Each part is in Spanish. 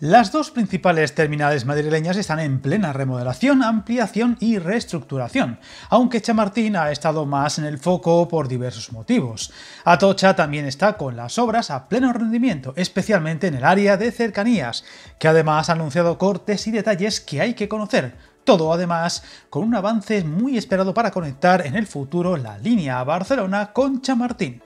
Las dos principales terminales madrileñas están en plena remodelación, ampliación y reestructuración, aunque Chamartín ha estado más en el foco por diversos motivos. Atocha también está con las obras a pleno rendimiento, especialmente en el área de cercanías, que además ha anunciado cortes y detalles que hay que conocer, todo además con un avance muy esperado para conectar en el futuro la línea a Barcelona con Chamartín.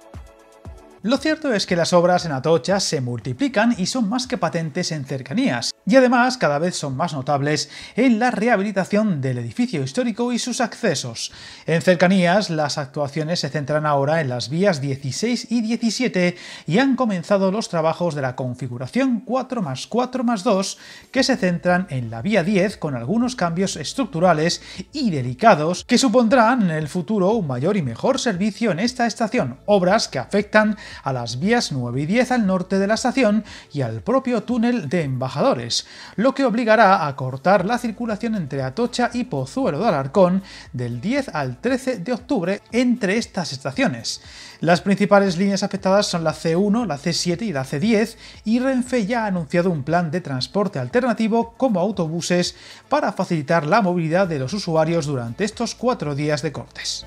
Lo cierto es que las obras en Atocha se multiplican y son más que patentes en cercanías, y además cada vez son más notables en la rehabilitación del edificio histórico y sus accesos. En cercanías, las actuaciones se centran ahora en las vías 16 y 17 y han comenzado los trabajos de la configuración 4 más 4 más 2 que se centran en la vía 10 con algunos cambios estructurales y delicados que supondrán en el futuro un mayor y mejor servicio en esta estación, obras que afectan a las vías 9 y 10 al norte de la estación y al propio túnel de embajadores, lo que obligará a cortar la circulación entre Atocha y Pozuelo de Alarcón del 10 al 13 de octubre entre estas estaciones. Las principales líneas afectadas son la C1, la C7 y la C10 y Renfe ya ha anunciado un plan de transporte alternativo como autobuses para facilitar la movilidad de los usuarios durante estos cuatro días de cortes.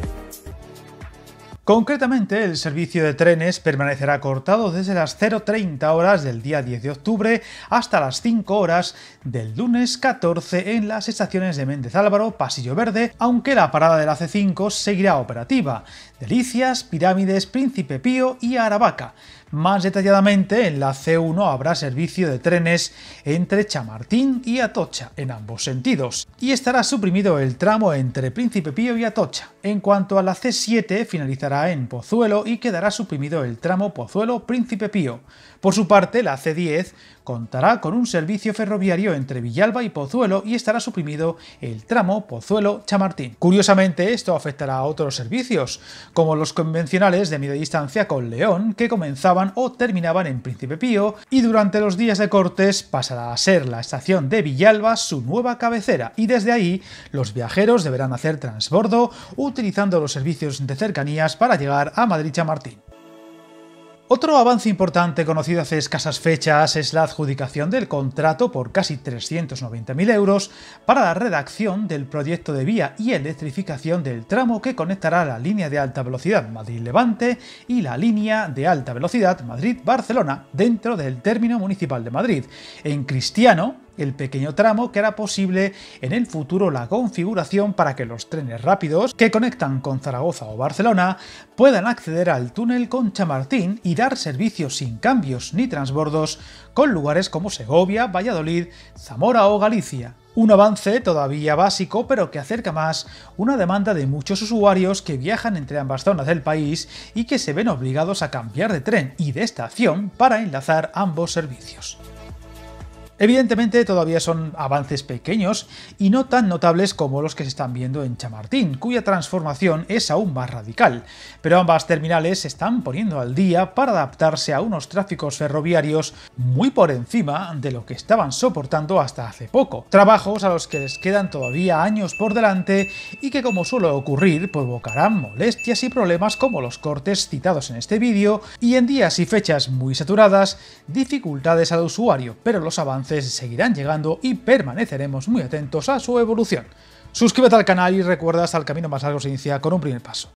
Concretamente, el servicio de trenes permanecerá cortado desde las 0.30 horas del día 10 de octubre hasta las 5 horas del lunes 14 en las estaciones de Méndez Álvaro, Pasillo Verde, aunque la parada de la C5 seguirá operativa, Delicias, Pirámides, Príncipe Pío y Aravaca. Más detalladamente, en la C1 habrá servicio de trenes entre Chamartín y Atocha en ambos sentidos, y estará suprimido el tramo entre Príncipe Pío y Atocha. En cuanto a la C7, finalizará en Pozuelo y quedará suprimido el tramo Pozuelo-Príncipe Pío. Por su parte, la C10 contará con un servicio ferroviario entre Villalba y Pozuelo y estará suprimido el tramo Pozuelo-Chamartín. Curiosamente, esto afectará a otros servicios, como los convencionales de media distancia con León, que comenzaban o terminaban en Príncipe Pío y durante los días de cortes pasará a ser la estación de Villalba su nueva cabecera y desde ahí los viajeros deberán hacer transbordo utilizando los servicios de cercanías para llegar a Madrid Chamartín. Otro avance importante conocido hace escasas fechas es la adjudicación del contrato por casi 390.000 euros para la redacción del proyecto de vía y electrificación del tramo que conectará la línea de alta velocidad Madrid-Levante y la línea de alta velocidad Madrid-Barcelona dentro del término municipal de Madrid. En Cristiano, el pequeño tramo que hará posible en el futuro la configuración para que los trenes rápidos que conectan con Zaragoza o Barcelona puedan acceder al túnel con Chamartín y dar servicios sin cambios ni transbordos con lugares como Segovia, Valladolid, Zamora o Galicia. Un avance todavía básico, pero que acerca más una demanda de muchos usuarios que viajan entre ambas zonas del país y que se ven obligados a cambiar de tren y de estación para enlazar ambos servicios. Evidentemente todavía son avances pequeños y no tan notables como los que se están viendo en Chamartín, cuya transformación es aún más radical, pero ambas terminales se están poniendo al día para adaptarse a unos tráficos ferroviarios muy por encima de lo que estaban soportando hasta hace poco, trabajos a los que les quedan todavía años por delante y que como suele ocurrir provocarán molestias y problemas como los cortes citados en este vídeo y en días y fechas muy saturadas dificultades al usuario, pero los avances seguirán llegando y permaneceremos muy atentos a su evolución. Suscríbete al canal y recuerda hasta el camino más largo se inicia con un primer paso.